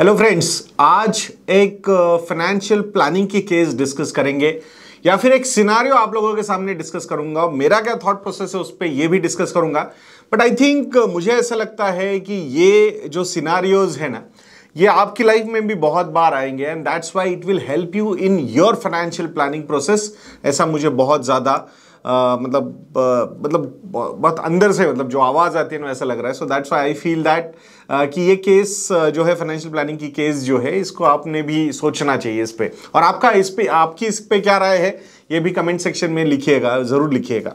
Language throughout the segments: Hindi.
हेलो फ्रेंड्स आज एक फाइनेंशियल uh, प्लानिंग की केस डिस्कस करेंगे या फिर एक सिनारियो आप लोगों के सामने डिस्कस करूंगा मेरा क्या थॉट प्रोसेस है उस पर यह भी डिस्कस करूंगा बट आई थिंक मुझे ऐसा लगता है कि ये जो सिनारियोज है ना ये आपकी लाइफ में भी बहुत बार आएंगे and that's why it will help you in your financial planning process ऐसा मुझे बहुत ज़्यादा मतलब आ, मतलब बहुत अंदर से मतलब जो आवाज़ आती है ना ऐसा लग रहा है so that's I feel that कि ये केस जो है फाइनेंशियल प्लानिंग की केस जो है इसको आपने भी सोचना चाहिए इस पर और आपका इस पर आपकी इस पर क्या राय है ये भी कमेंट सेक्शन में लिखिएगा ज़रूर लिखिएगा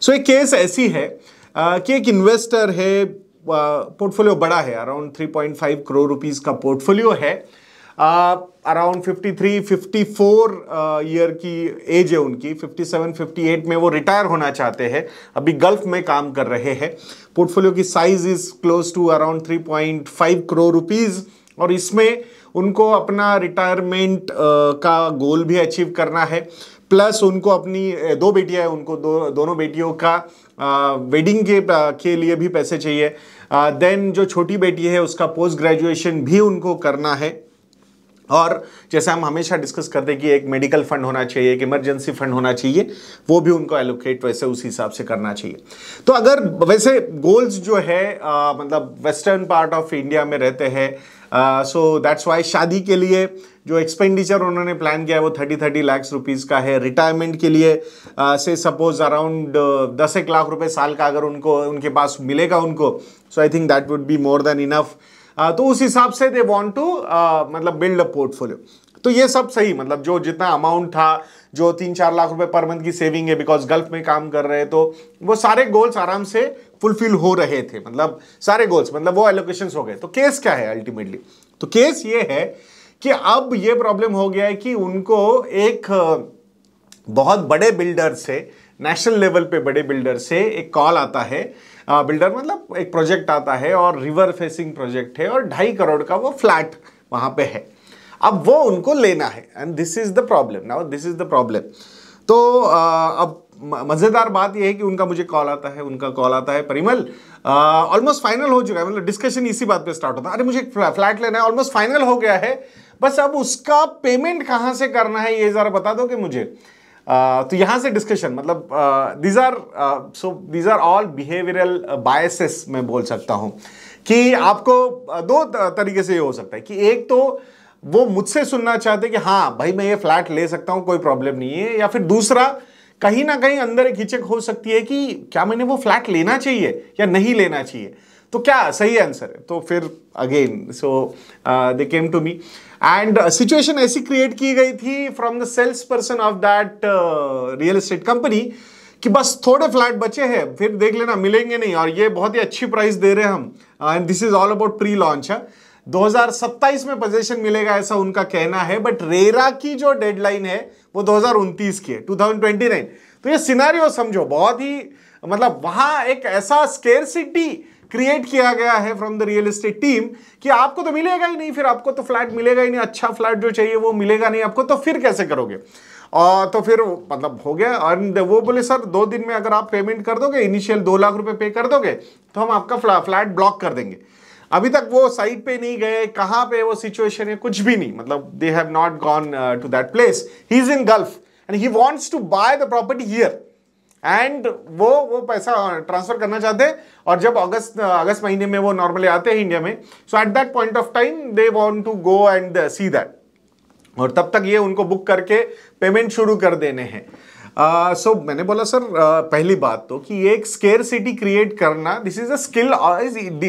सो so, एक केस ऐसी है आ, कि एक इन्वेस्टर है पोर्टफोलियो बड़ा है अराउंड 3.5 करोड़ रुपीस का पोर्टफोलियो है अराउंड 53, 54 ईयर की एज है उनकी 57, 58 में वो रिटायर होना चाहते हैं अभी गल्फ में काम कर रहे हैं पोर्टफोलियो की size is close to around 3.5 crore rupees और इसमें उनको अपना रिटायरमेंट uh, का गोल भी अचीव करना है प्लस उनको अपनी uh, दो बेटियां हैं उनको दो दोनों बेटियों का आ, uh, वेडिंग के के लिए भी पैसे चाहिए देन जो छोटी बेटी है उसका पोस्ट ग्रेजुएशन भी उनको करना है और जैसे हम हमेशा डिस्कस करते हैं कि एक मेडिकल फंड होना चाहिए एक इमरजेंसी फंड होना चाहिए वो भी उनको एलोकेट वैसे उस हिसाब से करना चाहिए तो अगर वैसे गोल्स जो है आ, मतलब वेस्टर्न पार्ट ऑफ इंडिया में रहते हैं सो दैट्स वाई शादी के लिए जो एक्सपेंडिचर उन्होंने प्लान किया है वो थर्टी थर्टी लैक्स रुपीज़ का है रिटायरमेंट के लिए आ, से सपोज अराउंड दस एक लाख रुपए साल का अगर उनको उनके पास मिलेगा उनको so I think that would be more than enough तो उस हिसाब से दे वॉन्ट टू मतलब बिल्ड अ पोर्टफोलियो तो ये सब सही मतलब जो जितना अमाउंट था जो तीन चार लाख रुपए पर मंथ की सेविंग है बिकॉज गल्फ में काम कर रहे तो वो सारे गोल्स आराम से फुलफिल हो रहे थे मतलब सारे गोल्स मतलब वो एलोकेशन हो गए तो केस क्या है अल्टीमेटली तो केस ये है कि अब ये प्रॉब्लम हो गया है कि उनको एक बहुत बड़े बिल्डर से नेशनल लेवल पे बड़े बिल्डर से एक कॉल आता है बिल्डर मतलब एक प्रोजेक्ट आता है और रिवर फेसिंग प्रोजेक्ट है और ढाई करोड़ का वो फ्लैट वहाँ पे है अब वो उनको लेना है and this is the problem now this is the problem तो अब मज़ेदार बात यह है कि उनका मुझे कॉल आता है उनका कॉल आता है परिमल ऑलमोस्ट फाइनल हो चुका है मतलब डिस्कशन इसी बात पे स्टार्ट होता है अरे मुझे फ्लैट लेना है ऑलमोस्ट फाइनल हो गया है बस अब उसका पेमेंट कहाँ से करना है ये ज़रा बता दो कि मुझे Uh, तो यहां से डिस्कशन मतलब these are so these are all behavioural biases मैं बोल सकता हूं कि आपको uh, दो तरीके से ये हो सकता है कि एक तो वो मुझसे सुनना चाहते कि हाँ भाई मैं ये फ्लैट ले सकता हूँ कोई प्रॉब्लम नहीं है या फिर दूसरा कहीं ना कहीं अंदर एक हिचक हो सकती है कि क्या मैंने वो फ्लैट लेना चाहिए या नहीं लेना चाहिए तो क्या सही आंसर है तो फिर again so they came to me and situation ऐसी क्रिएट की गई थी from the sales person of that real estate company कि बस थोड़े फ्लैट बचे हैं फिर देख लेना मिलेंगे नहीं और ये बहुत ही अच्छी प्राइस दे रहे हैं हम and this is all about pre launch है 2027 में पोजीशन मिलेगा ऐसा उनका कहना है बट रेरा की जो डेडलाइन है वो दो की है 2029 तो ये सिनारियो समझो बहुत ही मतलब वहां एक ऐसा स्केर सिटी क्रिएट किया गया है from the real estate team कि आपको तो मिलेगा ही नहीं फिर आपको तो फ्लैट मिलेगा ही नहीं अच्छा फ्लैट जो चाहिए वो मिलेगा नहीं आपको तो फिर कैसे करोगे और तो फिर मतलब हो गया और वो बोले सर दो दिन में अगर आप पेमेंट कर दोगे इनिशियल दो लाख रुपए पे कर दोगे तो हम आपका फ्लैट ब्लॉक कर देंगे अभी तक वो साइट पे नहीं गए कहाँ पे वो सिचुएशन है कुछ भी नहीं मतलब they have not gone to that place he is in Gulf and he wants to buy the property here and वो वो पैसा ट्रांसफर uh, करना चाहते और जब अगस्त uh, अगस्त महीने में वो नॉर्मली आते हैं इंडिया में so at that point of time they want to go and see that और तब तक ये उनको बुक करके पेमेंट शुरू कर देने हैं सो uh, मैंने बोला सर uh, पहली बात तो कि ये एक स्केयर सिटी क्रिएट करना this is a skill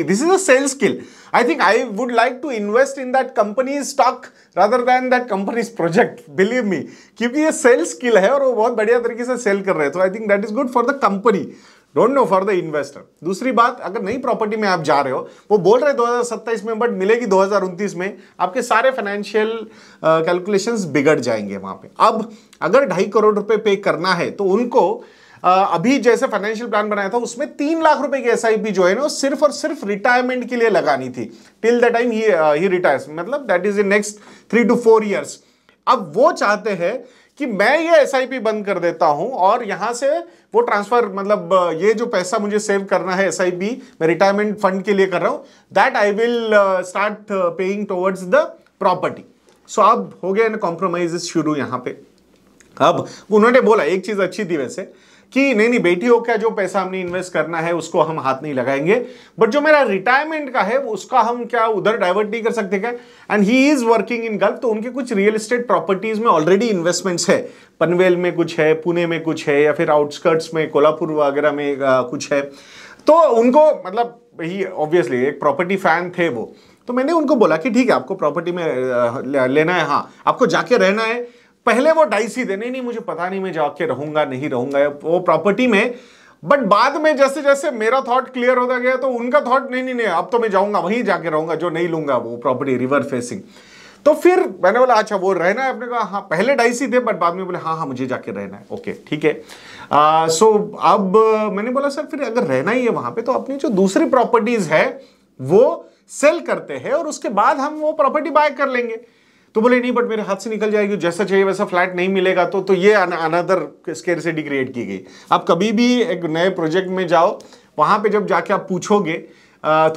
this is a sale skill I think I would like to invest in that company stock rather than that company project believe me क्योंकि ये सेल स्किल है और वो बहुत बढ़िया तरीके से सेल कर रहे हैं तो I think that is good for the company don't know for the investor दूसरी बात अगर नई प्रॉपर्टी में आप जा रहे हो वो बोल रहे सत्ताईस में बट मिलेगी उन्तीस में आपके सारे फाइनेंशियल uh, बिगड़ जाएंगे वहां पे अब अगर ढाई करोड़ रुपए पे करना है तो उनको Uh, अभी जैसे फाइनेंशियल प्लान बनाया था उसमें तीन लाख रुपए की एस जो है ना सिर्फ और सिर्फ रिटायरमेंट के लिए लगानी थी till the time he retires मतलब that is in next three to four years अब वो चाहते हैं कि मैं ये एस बंद कर देता हूं और यहां से वो ट्रांसफर मतलब ये जो पैसा मुझे सेव करना है एस मैं रिटायरमेंट फंड के लिए कर रहा हूं that I will start paying towards the property so अब हो गया कॉम्प्रोमाइज शुरू यहां पे अब उन्होंने बोला एक चीज अच्छी थी वैसे कि नहीं नहीं बेटियों का जो पैसा हमने इन्वेस्ट करना है उसको हम हाथ नहीं लगाएंगे बट जो मेरा रिटायरमेंट का है उसका हम क्या उधर डाइवर्ट नहीं कर सकते क्या and he is working in Gulf तो उनके कुछ रियल इस्टेट प्रॉपर्टीज में ऑलरेडी इन्वेस्टमेंट्स है पनवेल में कुछ है पुणे में कुछ है या फिर आउटस्कर्ट्स में कोल्हापुर वगैरह में कुछ है तो उनको मतलब ही ऑब्वियसली एक प्रॉपर्टी फैन थे वो तो मैंने उनको बोला कि ठीक है आपको प्रॉपर्टी में लेना है हाँ आपको जाके रहना है पहले वो डाइस ही देने नहीं मुझे पता नहीं मैं जाके रहूंगा नहीं रहूंगा वो प्रॉपर्टी में बट बाद में जैसे जैसे मेरा थॉट क्लियर होता गया तो उनका थॉट नहीं नहीं नहीं अब तो मैं जाऊंगा वहीं जाके रहूंगा जो नहीं लूंगा वो प्रॉपर्टी रिवर फेसिंग तो फिर मैंने बोला अच्छा वो रहना है अपने कहा हाँ पहले डाइस ही दे बट बाद में बोले हाँ हाँ मुझे जाके रहना है ओके ठीक है सो अब मैंने बोला सर फिर अगर रहना ही है वहां पे तो अपनी जो दूसरी प्रॉपर्टीज है वो सेल करते हैं और उसके बाद हम वो प्रॉपर्टी बाय कर लेंगे तो बोले नहीं बट मेरे हाथ से निकल जाएगी जैसा चाहिए वैसा फ्लैट नहीं मिलेगा तो तो ये अनदर स्केर से क्रिएट की गई आप कभी भी एक नए प्रोजेक्ट में जाओ वहाँ पे जब जाके आप पूछोगे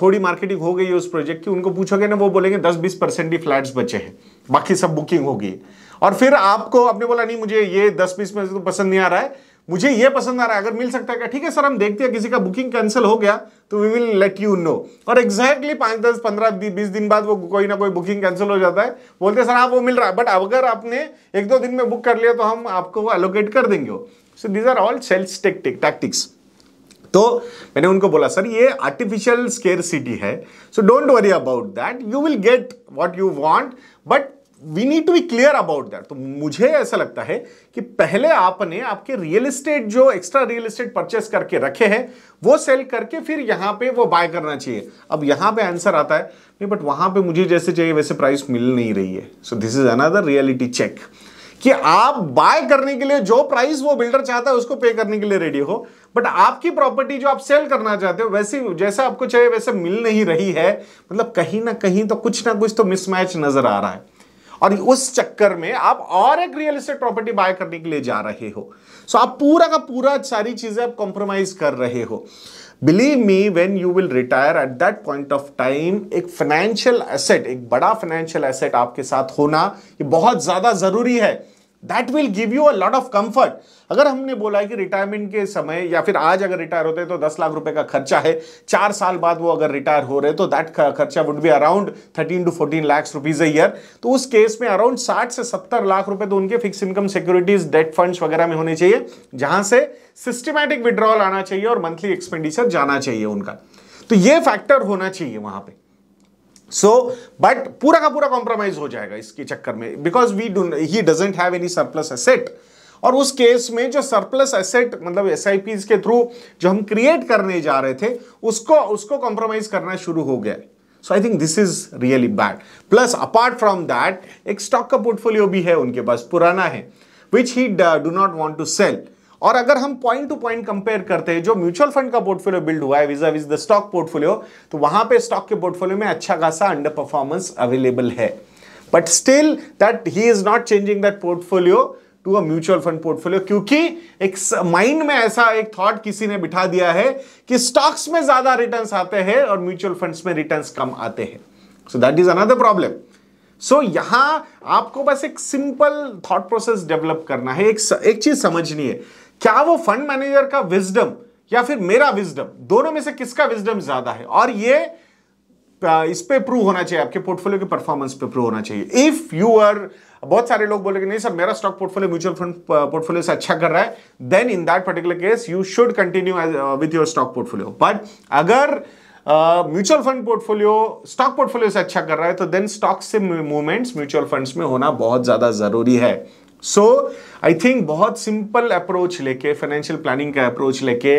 थोड़ी मार्केटिंग हो गई है उस प्रोजेक्ट की उनको पूछोगे ना वो बोलेंगे दस बीस परसेंट ही फ्लैट्स बचे हैं बाकी सब बुकिंग होगी और फिर आपको आपने बोला नहीं मुझे ये दस बीस में तो पसंद नहीं आ रहा है मुझे ये पसंद आ रहा है अगर मिल सकता है क्या ठीक है सर हम देखते हैं किसी का बुकिंग कैंसिल हो गया तो we will let you know और एग्जैक्टली पाँच दस पंद्रह बीस दिन बाद वो कोई ना कोई बुकिंग कैंसिल हो जाता है बोलते हैं सर हाँ वो मिल रहा है बट अगर आपने एक दो दिन में बुक कर लिया तो हम आपको एलोकेट कर देंगे so these are all sales tactic tactics तो मैंने उनको बोला सर ये आर्टिफिशियल स्केर सिटी है so don't worry about that you will get what you want but we need to be clear about that तो मुझे ऐसा लगता है कि पहले आपने आपके रियल एस्टेट जो एक्स्ट्रा रियल एस्टेट परचेस करके रखे हैं वो सेल करके फिर यहाँ पे वो बाय करना चाहिए अब यहाँ पे आंसर आता है नहीं बट वहाँ पे मुझे जैसे चाहिए वैसे प्राइस मिल नहीं रही है so this is another reality check कि आप बाय करने के लिए जो प्राइस वो बिल्डर चाहता है उसको पे करने के लिए रेडी हो बट आपकी प्रॉपर्टी जो आप सेल करना चाहते हो वैसे जैसा आपको चाहिए वैसे मिल नहीं रही है मतलब कहीं ना कहीं तो कुछ ना कुछ तो मिसमैच नजर आ रहा है और उस चक्कर में आप और एक रियल एस्टेट प्रॉपर्टी बाय करने के लिए जा रहे हो सो so, आप पूरा का पूरा सारी चीजें आप कॉम्प्रोमाइज कर रहे हो believe me when you will retire at that point of time एक फाइनेंशियल एसेट एक बड़ा फाइनेंशियल एसेट आपके साथ होना ये बहुत ज्यादा जरूरी है that will give you a lot of comfort अगर हमने बोला है कि रिटायरमेंट के समय या फिर आज अगर रिटायर होते हैं तो दस लाख रुपए का खर्चा है चार साल बाद वो अगर रिटायर हो रहे तो दैट खर्चा would be around thirteen to fourteen lakh rupees a year तो उस केस में अराउंड साठ से सत्तर लाख रुपए तो उनके fix income securities debt funds वगैरह में होने चाहिए जहां से सिस्टमैटिक विड्रॉल आना चाहिए और मंथली एक्सपेंडिचर जाना चाहिए उनका तो ये फैक्टर होना चाहिए वहां पर सो बट पूरा का पूरा कॉम्प्रोमाइज हो जाएगा इसके चक्कर में because we do he doesn't have any surplus asset और उस केस में जो सरप्लस एसेट मतलब एस के थ्रू जो हम क्रिएट करने जा रहे थे उसको उसको कॉम्प्रोमाइज करना शुरू हो गया so I think this is really bad plus apart from that एक स्टॉक का पोर्टफोलियो भी है उनके पास पुराना है which he do not want to sell और अगर हम पॉइंट टू पॉइंट कंपेयर करते हैं जो म्यूचुअल फंड का पोर्टफोलियो बिल्ड हुआ है vis a vis the stock portfolio तो वहां पे स्टॉक के पोर्टफोलियो में अच्छा खासा अंडर परफॉर्मेंस अवेलेबल है but still that he is not changing that portfolio to a mutual fund portfolio क्योंकि एक माइंड में ऐसा एक थॉट किसी ने बिठा दिया है कि स्टॉक्स में ज्यादा रिटर्न आते हैं और म्यूचुअल फंड में रिटर्न कम आते हैं so that is another problem so so, यहां आपको बस एक सिंपल थॉट प्रोसेस डेवलप करना है एक एक चीज समझनी है क्या वो फंड मैनेजर का विजडम या फिर मेरा विजडम दोनों में से किसका विजडम ज्यादा है और ये इस पे प्रूव होना चाहिए आपके पोर्टफोलियो के परफॉर्मेंस पे प्रूव होना चाहिए इफ यू आर बहुत सारे लोग बोलेंगे नहीं सर मेरा stock portfolio mutual fund portfolio से अच्छा कर रहा है then in that particular case you should continue with your stock portfolio but अगर mutual fund portfolio stock portfolio से अच्छा कर रहा है तो देन स्टॉक से मूवमेंट्स म्यूचुअल फंड्स में होना बहुत ज्यादा जरूरी है सो आई थिंक बहुत सिंपल अप्रोच लेके फाइनेंशियल प्लानिंग का अप्रोच लेके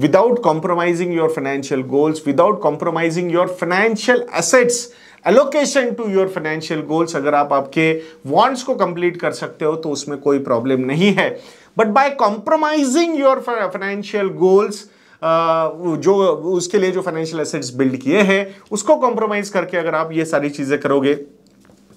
without compromising your financial goals without compromising your financial assets allocation to your financial goals अगर आप आपके वांट्स को कंप्लीट कर सकते हो तो उसमें कोई प्रॉब्लम नहीं है but by compromising your financial goals जो उसके लिए जो फाइनेंशियल एसेट्स बिल्ड किए हैं उसको कॉम्प्रोमाइज करके अगर आप ये सारी चीज़ें करोगे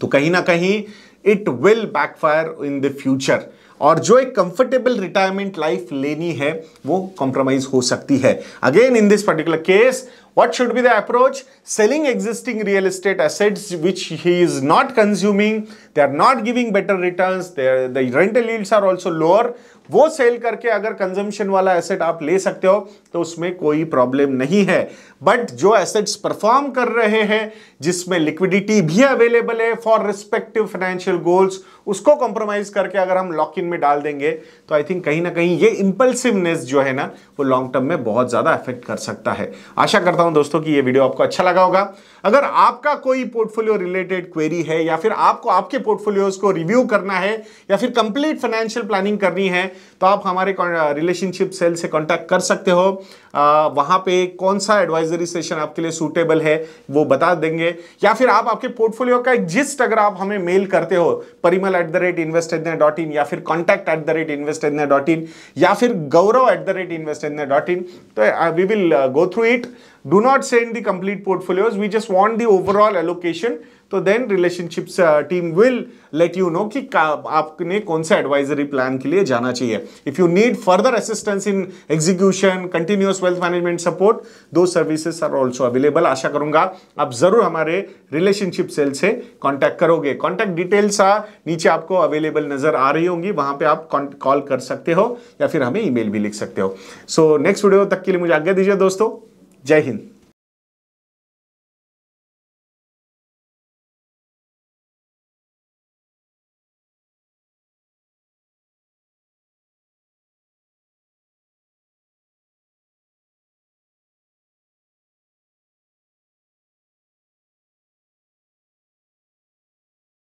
तो कहीं ना कहीं it will backfire in the future और जो एक कंफर्टेबल रिटायरमेंट लाइफ लेनी है वो कॉम्प्रोमाइज हो सकती है again in this particular case What should be the approach? Selling existing real estate assets which he is not consuming, they are not giving better returns, the rental yields are also lower. वो सेल करके अगर कंजम्पशन वाला एसेट आप ले सकते हो तो उसमें कोई प्रॉब्लम नहीं है बट जो एसेट्स परफॉर्म कर रहे हैं जिसमें लिक्विडिटी भी अवेलेबल है फॉर रिस्पेक्टिव फाइनेंशियल गोल्स उसको कॉम्प्रोमाइज करके अगर हम लॉक इन में डाल देंगे तो आई थिंक कहीं ना कहीं ये इंपल्सिवनेस जो है ना वो लॉन्ग टर्म में बहुत ज़्यादा अफेक्ट कर सकता है आशा करता हूं हूं दोस्तों कि ये वीडियो आपको अच्छा लगा होगा अगर आपका कोई पोर्टफोलियो रिलेटेड क्वेरी है या फिर आपको आपके पोर्टफोलियोज को रिव्यू करना है या फिर कंप्लीट फाइनेंशियल प्लानिंग करनी है तो आप हमारे रिलेशनशिप सेल से कॉन्टैक्ट कर सकते हो आ, वहां पे कौन सा एडवाइजरी सेशन आपके लिए सूटेबल है वो बता देंगे या फिर आप आपके पोर्टफोलियो का एक जिस्ट अगर आप हमें मेल करते हो Parimal at the rate invest dot in या फिर contact at the rate invest dot in या फिर Gaurav at the rate invest dot in तो we will go through it do not send the complete portfolios. We just want the overall allocation. तो then relationships team will let you know कि आपने कौन सा एडवाइजरी प्लान के लिए जाना चाहिए if you need further assistance in execution continuous wealth management support दो सर्विसेज आर ऑल्सो अवेलेबल आशा करूंगा आप जरूर हमारे रिलेशनशिप सेल से कॉन्टैक्ट करोगे कॉन्टैक्ट डिटेल्स नीचे आपको अवेलेबल नजर आ रही होंगी वहां पर आप कॉल कर सकते हो या फिर हमें ईमेल भी लिख सकते हो सो नेक्स्ट वीडियो तक के लिए मुझे आज्ञा दीजिए दोस्तों जय हिंद